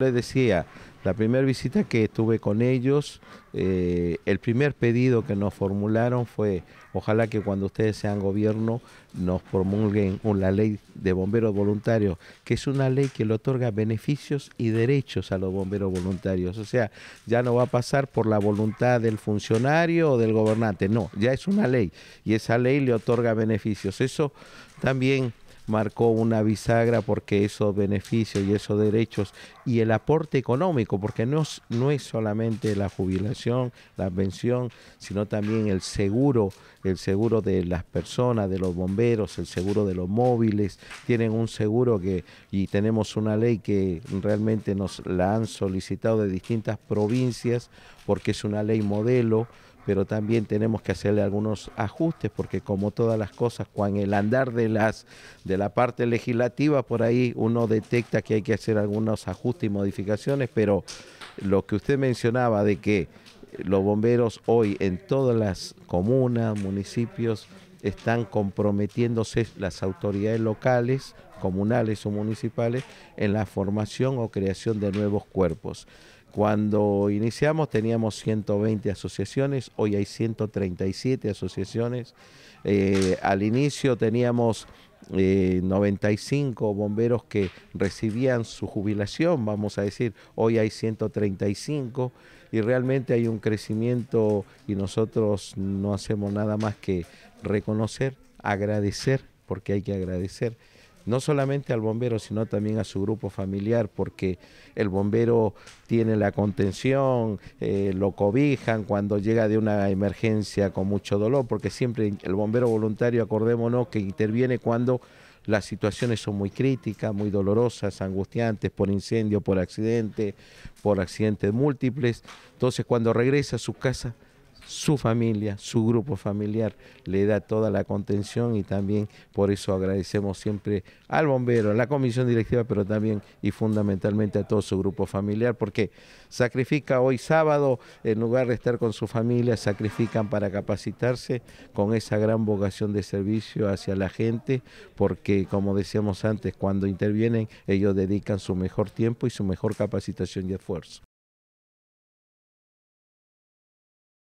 Les decía, la primera visita que estuve con ellos, eh, el primer pedido que nos formularon fue, ojalá que cuando ustedes sean gobierno nos promulguen la ley de bomberos voluntarios, que es una ley que le otorga beneficios y derechos a los bomberos voluntarios. O sea, ya no va a pasar por la voluntad del funcionario o del gobernante, no, ya es una ley y esa ley le otorga beneficios. Eso también marcó una bisagra porque esos beneficios y esos derechos y el aporte económico, porque no es, no es solamente la jubilación, la pensión, sino también el seguro, el seguro de las personas, de los bomberos, el seguro de los móviles, tienen un seguro que, y tenemos una ley que realmente nos la han solicitado de distintas provincias porque es una ley modelo pero también tenemos que hacerle algunos ajustes porque como todas las cosas, con el andar de las de la parte legislativa por ahí uno detecta que hay que hacer algunos ajustes y modificaciones, pero lo que usted mencionaba de que los bomberos hoy en todas las comunas, municipios están comprometiéndose las autoridades locales, comunales o municipales en la formación o creación de nuevos cuerpos cuando iniciamos teníamos 120 asociaciones, hoy hay 137 asociaciones. Eh, al inicio teníamos 95 eh, bomberos que recibían su jubilación, vamos a decir, hoy hay 135 y realmente hay un crecimiento y nosotros no hacemos nada más que reconocer, agradecer, porque hay que agradecer no solamente al bombero, sino también a su grupo familiar, porque el bombero tiene la contención, eh, lo cobijan cuando llega de una emergencia con mucho dolor, porque siempre el bombero voluntario, acordémonos, que interviene cuando las situaciones son muy críticas, muy dolorosas, angustiantes, por incendio, por accidente, por accidentes múltiples. Entonces cuando regresa a su casa, su familia, su grupo familiar le da toda la contención y también por eso agradecemos siempre al bombero, a la comisión directiva, pero también y fundamentalmente a todo su grupo familiar, porque sacrifica hoy sábado, en lugar de estar con su familia, sacrifican para capacitarse con esa gran vocación de servicio hacia la gente, porque como decíamos antes, cuando intervienen ellos dedican su mejor tiempo y su mejor capacitación y esfuerzo.